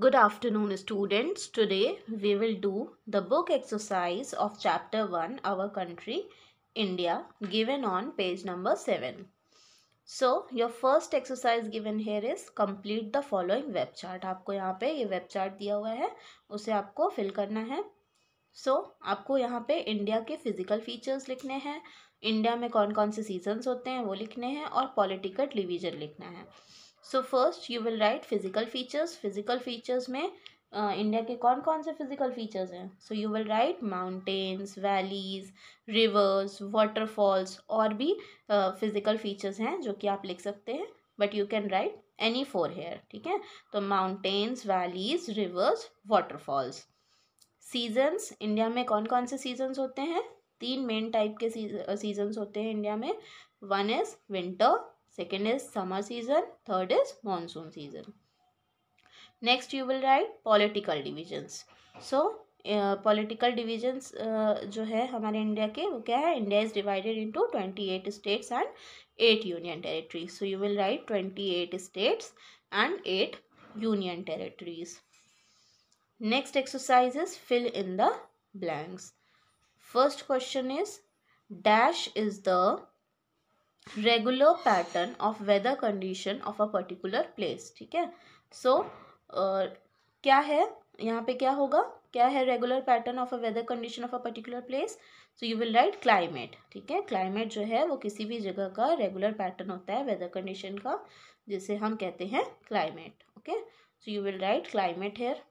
Good afternoon students. Today we will do the book exercise of chapter 1 our country India given on page number 7. So your first exercise given here is complete the following web chart. आपको यहाँ पे ये web chart दिया हुआ है उसे आपको fill करना है सो so, आपको यहाँ पे इंडिया के फिजिकल फीचर्स लिखने हैं इंडिया में कौन कौन से सीजन्स होते हैं वो लिखने हैं और पॉलिटिकल डिवीजन लिखना है so first you will write physical features physical features में इंडिया uh, के कौन कौन से फिजिकल फीचर्स हैं so you will write mountains valleys rivers waterfalls और भी फिजिकल uh, फीचर्स हैं जो कि आप लिख सकते हैं but you can write any four here ठीक है तो mountains valleys rivers waterfalls seasons India में कौन कौन से सीजन्स होते हैं तीन मेन टाइप के सीजन्स uh, होते हैं इंडिया में one is winter second is summer season third is monsoon season next you will write political divisions so uh, political divisions jo hai hamare india ke india is divided into 28 states and 8 union territories so you will write 28 states and 8 union territories next exercise is fill in the blanks first question is dash is the regular pattern of weather condition of a particular place ठीक है सो क्या है यहाँ पे क्या होगा क्या है regular pattern of a weather condition of a particular place so you will write climate ठीक है क्लाइमेट जो है वो किसी भी जगह का रेगुलर पैटर्न होता है वेदर कंडीशन का जिसे हम कहते हैं climate okay so you will write climate here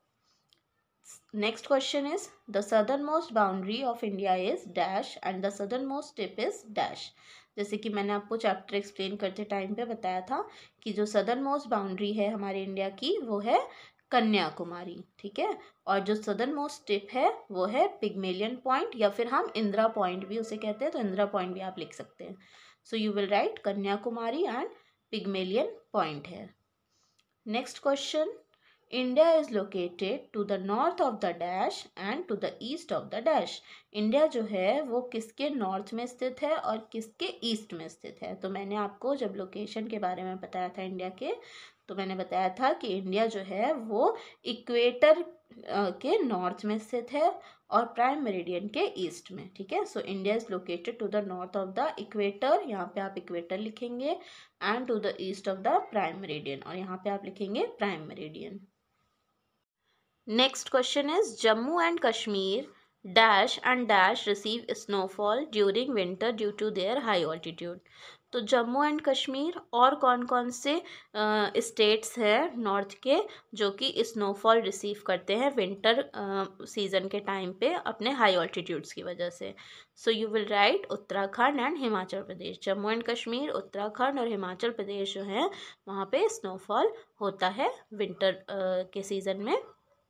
next question is the southernmost boundary of India is dash and the southernmost tip is dash जैसे कि मैंने आपको चैप्टर एक्सप्लेन करते टाइम पे बताया था कि जो सदर्न मोस्ट बाउंड्री है हमारे इंडिया की वो है कन्याकुमारी ठीक है और जो सदर्न मोस्ट टिप है वो है पिगमेलियन पॉइंट या फिर हम इंदिरा पॉइंट भी उसे कहते हैं तो इंदिरा पॉइंट भी आप लिख सकते हैं so you will write Kanyakumari and Pygmalion point है next question India is located to the north of the dash and to the east of the dash. India जो है वो किसके north में स्थित है और किसके east में स्थित है तो मैंने आपको जब location के बारे में बताया था इंडिया के तो मैंने बताया था कि इंडिया जो है वो इक्वेटर के नॉर्थ में स्थित है और प्राइम मेरिडियन के ईस्ट में ठीक है so India is located to the north of the equator यहाँ पे आप इक्वेटर लिखेंगे and to the east of the prime meridian और यहाँ पे आप लिखेंगे prime meridian next question is Jammu and Kashmir dash and dash receive snowfall during winter due to their high altitude तो जम्मू एंड कश्मीर और कौन कौन से स्टेट्स हैं नॉर्थ के जो कि स्नोफॉल रिसीव करते हैं विंटर सीजन के टाइम पे अपने हाई ऑल्टीट्यूड्स की वजह से so you will write Uttarakhand and Himachal Pradesh Jammu and Kashmir Uttarakhand और हिमाचल प्रदेश जो हैं वहाँ पे स्नोफॉल होता है विंटर uh, के सीज़न में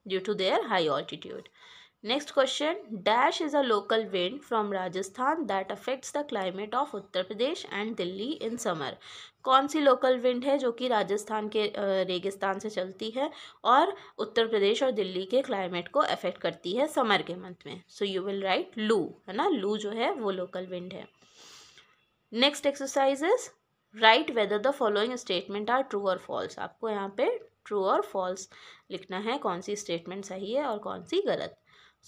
due to their high altitude. Next question, dash is a local wind from Rajasthan that affects the climate of Uttar Pradesh and Delhi in summer. कौन सी लोकल विंड है जो कि राजस्थान के रेगिस्तान से चलती है और उत्तर प्रदेश और दिल्ली के क्लाइमेट को अफेक्ट करती है समर के मंथ में सो यू विल राइट लू है ना लू जो है वो लोकल विंड है next exercise is write whether the following statement are true और फॉल्स आपको यहाँ पे ट्रू और फॉल्स लिखना है कौन सी स्टेटमेंट सही है और कौन सी गलत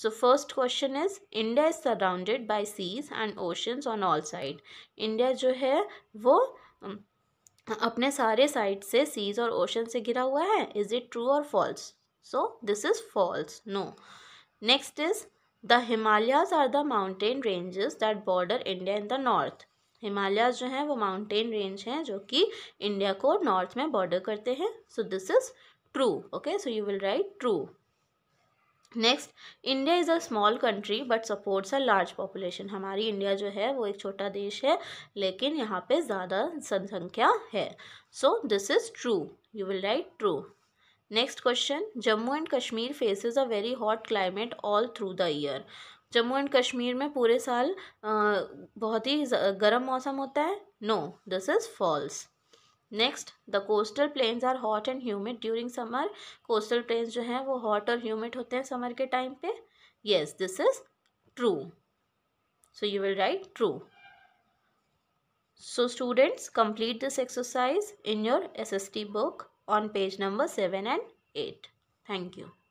so first question is India is surrounded by seas and oceans on all side India जो है वो um, अपने सारे साइड से सीज और ओशन से घिरा हुआ है इज इट ट्रू और false so this is false no next is the Himalayas are the mountain ranges that border India in the north Himalayas जो हैं वो माउंटेन रेंज हैं जो कि इंडिया को नॉर्थ में बॉर्डर करते हैं so this is true okay so you will write true next India is a small country but supports a large population हमारी इंडिया जो है वो एक छोटा देश है लेकिन यहाँ पे ज़्यादा जनसंख्या है so this is true you will write true next question Jammu and Kashmir faces a very hot climate all through the year Jammu and Kashmir में पूरे साल बहुत ही गर्म मौसम होता है no this is false next the coastal plains are hot and humid during summer coastal plains जो हैं वो हॉट और ह्यूमिड होते हैं समर के टाइम पे yes this is true so you will write true so students complete this exercise in your S S T book on page number seven and eight thank you